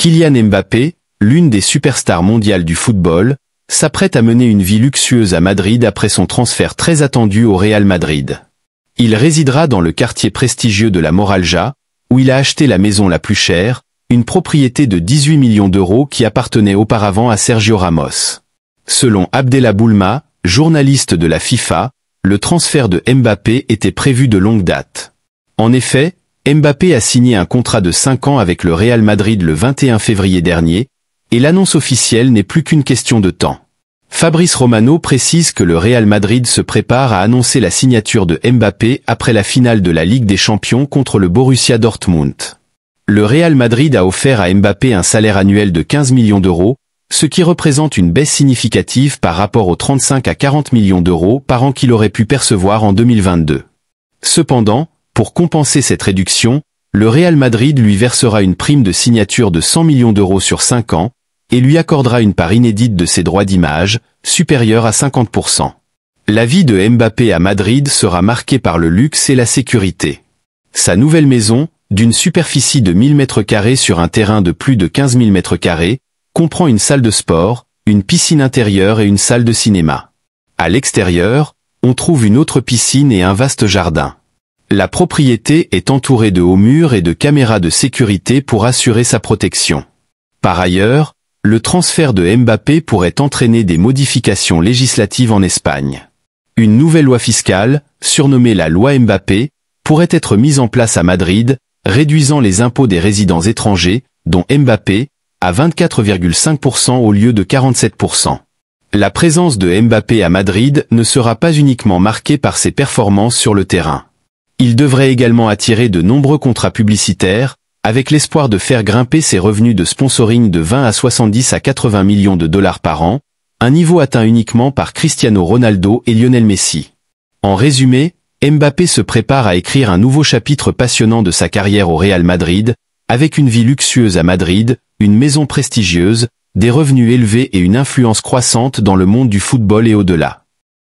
Kylian Mbappé, l'une des superstars mondiales du football, s'apprête à mener une vie luxueuse à Madrid après son transfert très attendu au Real Madrid. Il résidera dans le quartier prestigieux de la Moralja, où il a acheté la maison la plus chère, une propriété de 18 millions d'euros qui appartenait auparavant à Sergio Ramos. Selon Abdella Boulma, journaliste de la FIFA, le transfert de Mbappé était prévu de longue date. En effet, Mbappé a signé un contrat de 5 ans avec le Real Madrid le 21 février dernier, et l'annonce officielle n'est plus qu'une question de temps. Fabrice Romano précise que le Real Madrid se prépare à annoncer la signature de Mbappé après la finale de la Ligue des Champions contre le Borussia Dortmund. Le Real Madrid a offert à Mbappé un salaire annuel de 15 millions d'euros, ce qui représente une baisse significative par rapport aux 35 à 40 millions d'euros par an qu'il aurait pu percevoir en 2022. Cependant, pour compenser cette réduction, le Real Madrid lui versera une prime de signature de 100 millions d'euros sur 5 ans et lui accordera une part inédite de ses droits d'image, supérieure à 50%. La vie de Mbappé à Madrid sera marquée par le luxe et la sécurité. Sa nouvelle maison, d'une superficie de 1000 m2 sur un terrain de plus de 15 000 m2, comprend une salle de sport, une piscine intérieure et une salle de cinéma. À l'extérieur, on trouve une autre piscine et un vaste jardin. La propriété est entourée de hauts murs et de caméras de sécurité pour assurer sa protection. Par ailleurs, le transfert de Mbappé pourrait entraîner des modifications législatives en Espagne. Une nouvelle loi fiscale, surnommée la loi Mbappé, pourrait être mise en place à Madrid, réduisant les impôts des résidents étrangers, dont Mbappé, à 24,5% au lieu de 47%. La présence de Mbappé à Madrid ne sera pas uniquement marquée par ses performances sur le terrain. Il devrait également attirer de nombreux contrats publicitaires, avec l'espoir de faire grimper ses revenus de sponsoring de 20 à 70 à 80 millions de dollars par an, un niveau atteint uniquement par Cristiano Ronaldo et Lionel Messi. En résumé, Mbappé se prépare à écrire un nouveau chapitre passionnant de sa carrière au Real Madrid, avec une vie luxueuse à Madrid, une maison prestigieuse, des revenus élevés et une influence croissante dans le monde du football et au-delà.